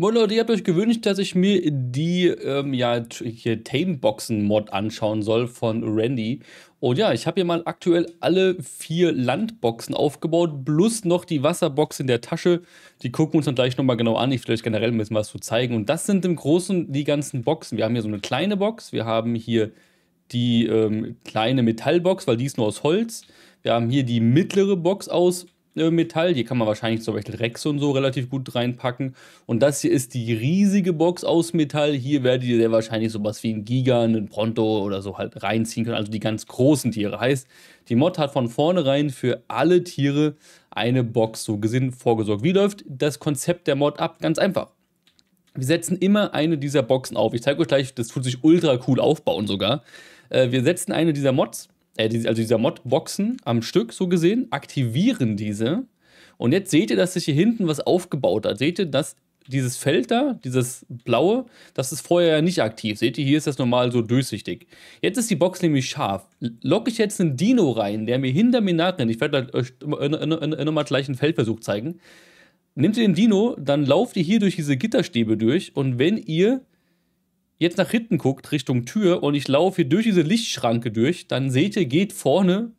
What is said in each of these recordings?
Moin Leute, ihr habt euch gewünscht, dass ich mir die ähm, ja, Tame-Boxen-Mod anschauen soll von Randy. Und ja, ich habe hier mal aktuell alle vier Landboxen aufgebaut, plus noch die Wasserbox in der Tasche. Die gucken wir uns dann gleich nochmal genau an. Ich will euch generell ein bisschen was zu zeigen. Und das sind im Großen die ganzen Boxen. Wir haben hier so eine kleine Box, wir haben hier die ähm, kleine Metallbox, weil die ist nur aus Holz. Wir haben hier die mittlere Box aus äh, Metall. Die kann man wahrscheinlich zum Beispiel Rex und so relativ gut reinpacken. Und das hier ist die riesige Box aus Metall. Hier werdet ihr sehr wahrscheinlich sowas wie ein Giga, einen Pronto oder so halt reinziehen können. Also die ganz großen Tiere. Heißt, die Mod hat von vornherein für alle Tiere eine Box so gesehen vorgesorgt. Wie läuft das Konzept der Mod ab? Ganz einfach. Wir setzen immer eine dieser Boxen auf. Ich zeige euch gleich, das tut sich ultra cool aufbauen sogar. Äh, wir setzen eine dieser Mods äh, also dieser Modboxen am Stück so gesehen, aktivieren diese. Und jetzt seht ihr, dass sich hier hinten was aufgebaut hat. Seht ihr, dass dieses Feld da, dieses blaue, das ist vorher nicht aktiv. Seht ihr, hier ist das normal so durchsichtig. Jetzt ist die Box nämlich scharf. Locke ich jetzt einen Dino rein, der mir hinter mir nachrennt, ich werde euch nochmal gleich einen Feldversuch zeigen. Nehmt ihr den Dino, dann lauft ihr hier durch diese Gitterstäbe durch und wenn ihr jetzt nach hinten guckt, Richtung Tür, und ich laufe hier durch diese Lichtschranke durch, dann seht ihr, geht vorne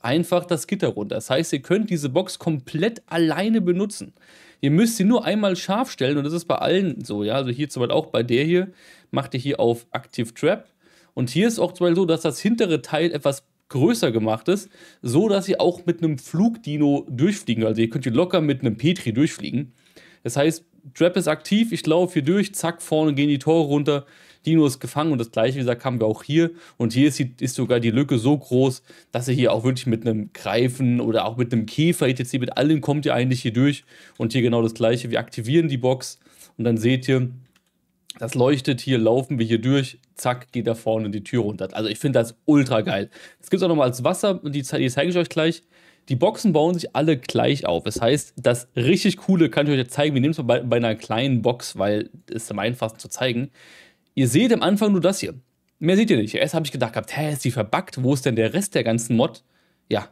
einfach das Gitter runter. Das heißt, ihr könnt diese Box komplett alleine benutzen. Ihr müsst sie nur einmal scharf stellen und das ist bei allen so, ja. Also hier zum Beispiel auch bei der hier, macht ihr hier auf Active Trap. Und hier ist auch zum Beispiel so, dass das hintere Teil etwas größer gemacht ist, so dass ihr auch mit einem Flugdino durchfliegen. Also ihr könnt hier locker mit einem Petri durchfliegen. Das heißt, Drap ist aktiv, ich laufe hier durch, zack, vorne gehen die Tore runter. Dino ist gefangen und das gleiche, wie gesagt, haben wir auch hier. Und hier ist, die, ist sogar die Lücke so groß, dass ihr hier auch wirklich mit einem Greifen oder auch mit einem Käfer, etc., mit allen kommt ihr eigentlich hier durch. Und hier genau das gleiche, wir aktivieren die Box und dann seht ihr, das leuchtet hier, laufen wir hier durch, zack, geht da vorne die Tür runter. Also ich finde das ultra geil. Das gibt es auch nochmal als Wasser, die, die zeige ich euch gleich die Boxen bauen sich alle gleich auf. Das heißt, das richtig coole kann ich euch jetzt zeigen. Wir nehmen es mal bei, bei einer kleinen Box, weil es am einfachsten zu zeigen. Ihr seht am Anfang nur das hier. Mehr seht ihr nicht. Erst habe ich gedacht gehabt, hä, ist die verbuggt? Wo ist denn der Rest der ganzen Mod? Ja,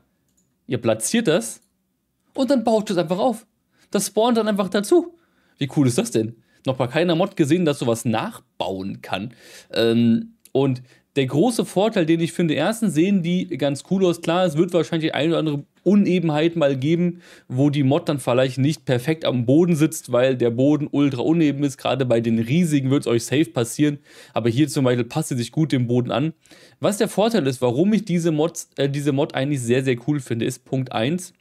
ihr platziert das und dann baut es einfach auf. Das spawnt dann einfach dazu. Wie cool ist das denn? Noch bei keiner Mod gesehen, dass sowas nachbauen kann. Ähm, und der große Vorteil, den ich finde, erstens sehen die ganz cool aus. Klar, es wird wahrscheinlich ein oder andere Unebenheit mal geben, wo die Mod dann vielleicht nicht perfekt am Boden sitzt, weil der Boden ultra uneben ist. Gerade bei den riesigen wird es euch safe passieren. Aber hier zum Beispiel passt sie sich gut dem Boden an. Was der Vorteil ist, warum ich diese, Mods, äh, diese Mod eigentlich sehr, sehr cool finde, ist Punkt 1.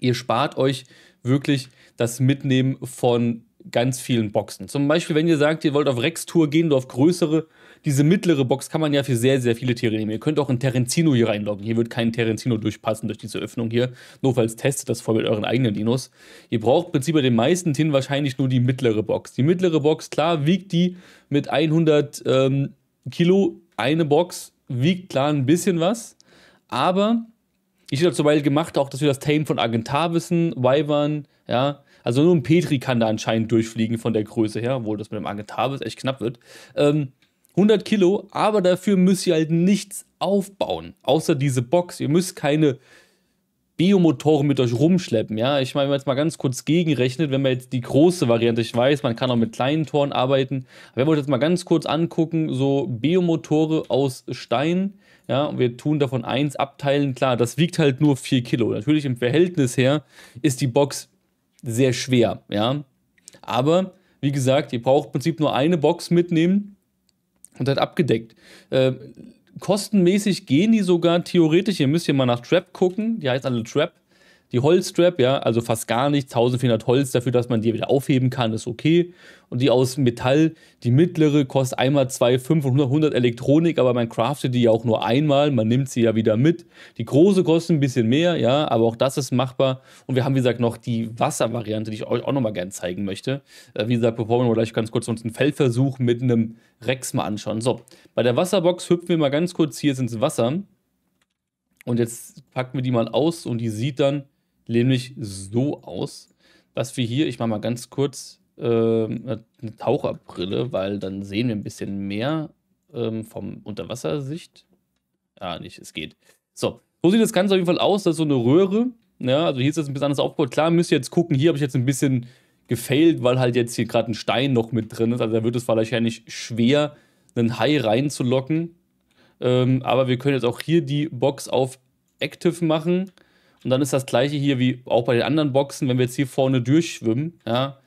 Ihr spart euch wirklich das Mitnehmen von ganz vielen Boxen. Zum Beispiel, wenn ihr sagt, ihr wollt auf Rex-Tour gehen, nur auf größere diese mittlere Box kann man ja für sehr, sehr viele Tiere nehmen. Ihr könnt auch einen Terenzino hier reinloggen. Hier wird kein Terenzino durchpassen durch diese Öffnung hier. Nur falls testet das voll mit euren eigenen Dinos. Ihr braucht im Prinzip bei den meisten Tieren wahrscheinlich nur die mittlere Box. Die mittlere Box, klar, wiegt die mit 100 ähm, Kilo. Eine Box wiegt klar ein bisschen was, aber ich habe zum Beispiel gemacht, auch dass wir das Tame von Argentar wissen, Wyvern, ja. Also nur ein Petri kann da anscheinend durchfliegen von der Größe her, obwohl das mit dem Argentar echt knapp wird. Ähm, 100 Kilo, aber dafür müsst ihr halt nichts aufbauen, außer diese Box. Ihr müsst keine Biomotoren mit euch rumschleppen, ja. Ich meine, wenn man jetzt mal ganz kurz gegenrechnet, wenn man jetzt die große Variante, ich weiß, man kann auch mit kleinen Toren arbeiten, aber wenn wir uns jetzt mal ganz kurz angucken, so Biomotore aus Stein, ja, und wir tun davon eins abteilen, klar, das wiegt halt nur 4 Kilo. Natürlich im Verhältnis her ist die Box sehr schwer, ja. Aber, wie gesagt, ihr braucht im Prinzip nur eine Box mitnehmen und hat abgedeckt. Äh, kostenmäßig gehen die sogar theoretisch, ihr müsst hier mal nach Trap gucken, die heißt alle Trap, die Holzstrap, ja, also fast gar nichts, 1400 Holz dafür, dass man die wieder aufheben kann, ist okay. Und die aus Metall, die mittlere, kostet einmal 2, 500, 100 Elektronik, aber man craftet die ja auch nur einmal, man nimmt sie ja wieder mit. Die große kostet ein bisschen mehr, ja, aber auch das ist machbar. Und wir haben, wie gesagt, noch die Wasservariante, die ich euch auch nochmal gerne zeigen möchte. Äh, wie gesagt, bevor wir gleich ganz kurz uns einen Feldversuch mit einem Rex mal anschauen. So, bei der Wasserbox hüpfen wir mal ganz kurz hier ins Wasser. Und jetzt packen wir die mal aus und die sieht dann nämlich so aus, dass wir hier, ich mache mal ganz kurz äh, eine Taucherbrille, weil dann sehen wir ein bisschen mehr ähm, vom Unterwassersicht. Ah, nicht, es geht. So, so sieht das Ganze auf jeden Fall aus. Das ist so eine Röhre. Ja, ne? also hier ist das ein bisschen anders aufgebaut. Klar, müsst ihr jetzt gucken, hier habe ich jetzt ein bisschen gefailt, weil halt jetzt hier gerade ein Stein noch mit drin ist. Also da wird es wahrscheinlich schwer, einen Hai reinzulocken. Ähm, aber wir können jetzt auch hier die Box auf Active machen. Und dann ist das gleiche hier wie auch bei den anderen Boxen, wenn wir jetzt hier vorne durchschwimmen, ja,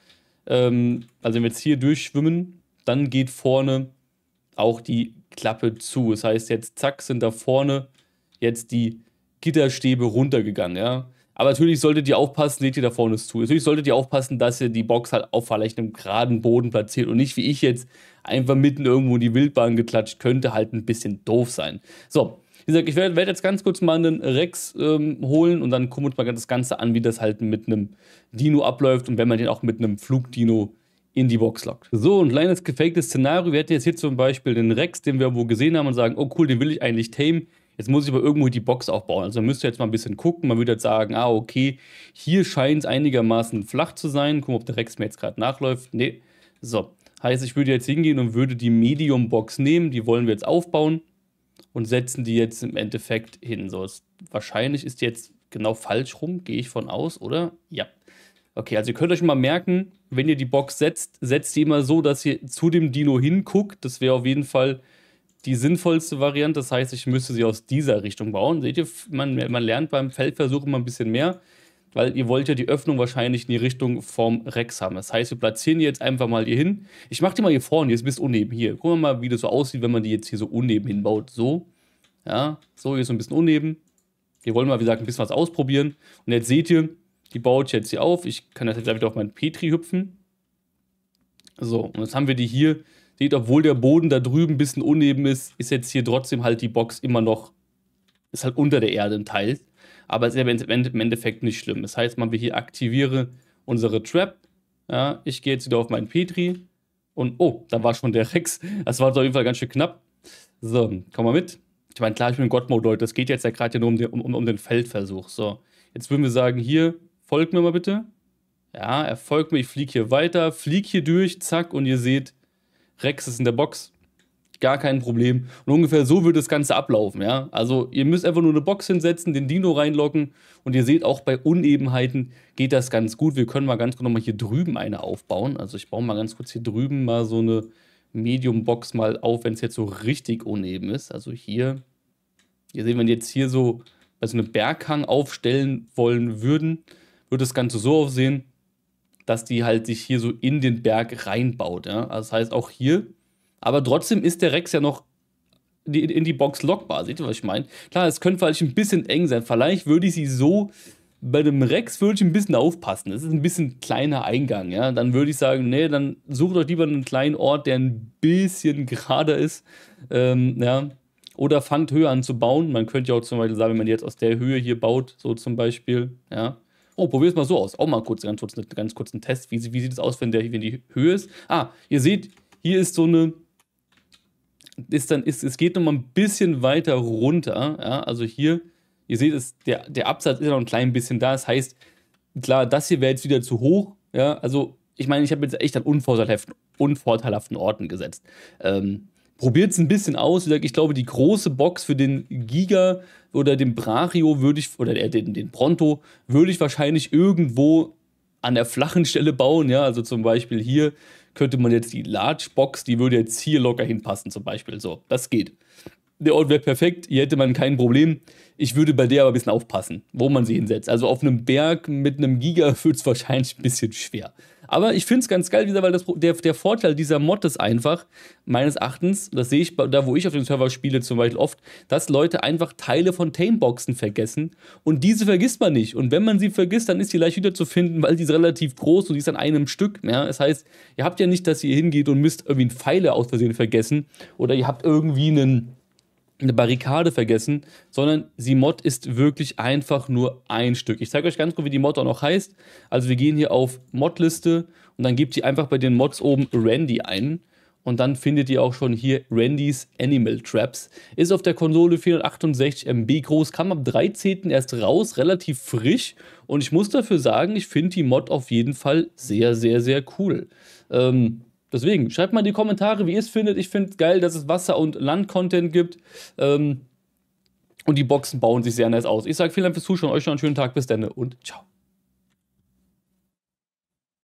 ähm, also wenn wir jetzt hier durchschwimmen, dann geht vorne auch die Klappe zu. Das heißt, jetzt zack, sind da vorne jetzt die Gitterstäbe runtergegangen, ja. Aber natürlich solltet ihr aufpassen, seht ihr da vorne ist zu. Natürlich solltet ihr aufpassen, dass ihr die Box halt auf vielleicht einem geraden Boden platziert und nicht wie ich jetzt einfach mitten irgendwo in die Wildbahn geklatscht, könnte halt ein bisschen doof sein. So, wie gesagt, ich werde werd jetzt ganz kurz mal einen Rex ähm, holen und dann gucken wir uns mal das Ganze an, wie das halt mit einem Dino abläuft und wenn man den auch mit einem Flugdino in die Box lockt. So, ein kleines gefaktes Szenario. Wir hätten jetzt hier zum Beispiel den Rex, den wir wo gesehen haben und sagen, oh cool, den will ich eigentlich tame. Jetzt muss ich aber irgendwo die Box aufbauen. Also man müsste jetzt mal ein bisschen gucken. Man würde jetzt sagen, ah, okay, hier scheint es einigermaßen flach zu sein. Gucken, ob der Rex mir jetzt gerade nachläuft. Nee. So. Heißt, ich würde jetzt hingehen und würde die Medium-Box nehmen. Die wollen wir jetzt aufbauen und setzen die jetzt im Endeffekt hin. So, es, wahrscheinlich ist jetzt genau falsch rum, gehe ich von aus, oder? Ja. Okay, also ihr könnt euch mal merken, wenn ihr die Box setzt, setzt die immer so, dass ihr zu dem Dino hinguckt. Das wäre auf jeden Fall die sinnvollste Variante. Das heißt, ich müsste sie aus dieser Richtung bauen. Seht ihr, man, man lernt beim Feldversuch immer ein bisschen mehr weil ihr wollt ja die Öffnung wahrscheinlich in die Richtung vom Rex haben. Das heißt, wir platzieren die jetzt einfach mal hier hin. Ich mache die mal hier vorne, jetzt bist uneben hier. Gucken wir mal, wie das so aussieht, wenn man die jetzt hier so unneben hinbaut. So, ja, so, hier ist so ein bisschen uneben. Wir wollen mal, wie gesagt, ein bisschen was ausprobieren. Und jetzt seht ihr, die baut jetzt hier auf. Ich kann das jetzt wieder auf meinen Petri hüpfen. So, und jetzt haben wir die hier. Seht, obwohl der Boden da drüben ein bisschen uneben ist, ist jetzt hier trotzdem halt die Box immer noch, ist halt unter der Erde ein Teil aber es ist im Endeffekt nicht schlimm. Das heißt, man wir hier aktiviere unsere Trap. Ja, ich gehe jetzt wieder auf meinen Petri und oh, da war schon der Rex. Das war auf jeden Fall ganz schön knapp. So, komm mal mit. Ich meine, klar, ich bin God-Mode, Leute. Das geht jetzt ja gerade nur um den, um, um den Feldversuch. So, jetzt würden wir sagen, hier, folgt mir mal bitte. Ja, er folgt mir, ich fliege hier weiter, fliege hier durch, zack, und ihr seht, Rex ist in der Box gar kein Problem. Und ungefähr so wird das Ganze ablaufen, ja. Also ihr müsst einfach nur eine Box hinsetzen, den Dino reinlocken und ihr seht auch bei Unebenheiten geht das ganz gut. Wir können mal ganz kurz nochmal hier drüben eine aufbauen. Also ich baue mal ganz kurz hier drüben mal so eine Medium-Box mal auf, wenn es jetzt so richtig uneben ist. Also hier, ihr seht, wenn jetzt hier so, also einen Berghang aufstellen wollen würden, würde das Ganze so aussehen, dass die halt sich hier so in den Berg reinbaut. Ja? Also das heißt, auch hier aber trotzdem ist der Rex ja noch in die Box lockbar. Seht ihr, was ich meine? Klar, es könnte vielleicht ein bisschen eng sein. Vielleicht würde ich sie so. Bei dem Rex würde ich ein bisschen aufpassen. Das ist ein bisschen kleiner Eingang, ja. Dann würde ich sagen, nee, dann sucht euch lieber einen kleinen Ort, der ein bisschen gerader ist. Ähm, ja. Oder fangt höher an zu bauen. Man könnte ja auch zum Beispiel sagen, wenn man jetzt aus der Höhe hier baut, so zum Beispiel, ja. Oh, probier es mal so aus. Auch mal kurz, ganz kurz, ganz kurz einen Test. Wie, wie sieht es aus, wenn, der, wenn die Höhe ist? Ah, ihr seht, hier ist so eine ist dann, ist, es geht nochmal ein bisschen weiter runter. Ja? Also hier, ihr seht, es, der, der Absatz ist noch ein klein bisschen da. Das heißt, klar, das hier wäre jetzt wieder zu hoch. Ja? Also ich meine, ich habe jetzt echt an unvorteilhaften, unvorteilhaften Orten gesetzt. Ähm, Probiert es ein bisschen aus. Ich glaube, die große Box für den Giga oder den Brario würde ich, oder den, den Pronto, würde ich wahrscheinlich irgendwo an der flachen Stelle bauen. Ja, also zum Beispiel hier könnte man jetzt die Large Box, die würde jetzt hier locker hinpassen zum Beispiel. So, das geht. Der Ort wäre perfekt, hier hätte man kein Problem. Ich würde bei der aber ein bisschen aufpassen, wo man sie hinsetzt. Also auf einem Berg mit einem Giga wird es wahrscheinlich ein bisschen schwer. Aber ich finde es ganz geil wieder, weil das, der, der Vorteil dieser Mod ist einfach, meines Erachtens, das sehe ich da, wo ich auf dem Server spiele zum Beispiel oft, dass Leute einfach Teile von Tameboxen vergessen und diese vergisst man nicht. Und wenn man sie vergisst, dann ist sie leicht wieder zu finden, weil die ist relativ groß und die ist an einem Stück. Ja? Das heißt, ihr habt ja nicht, dass ihr hingeht und müsst irgendwie einen Pfeile aus Versehen vergessen oder ihr habt irgendwie einen eine Barrikade vergessen, sondern die Mod ist wirklich einfach nur ein Stück. Ich zeige euch ganz kurz, wie die Mod auch noch heißt. Also wir gehen hier auf Modliste und dann gebt ihr einfach bei den Mods oben Randy ein und dann findet ihr auch schon hier Randy's Animal Traps. Ist auf der Konsole 468 MB groß, kam am 13. erst raus, relativ frisch. Und ich muss dafür sagen, ich finde die Mod auf jeden Fall sehr, sehr, sehr cool. Ähm, Deswegen, schreibt mal in die Kommentare, wie ihr es findet. Ich finde es geil, dass es Wasser- und Land-Content gibt. Ähm, und die Boxen bauen sich sehr nice aus. Ich sage vielen Dank fürs Zuschauen, euch noch einen schönen Tag, bis dann und ciao.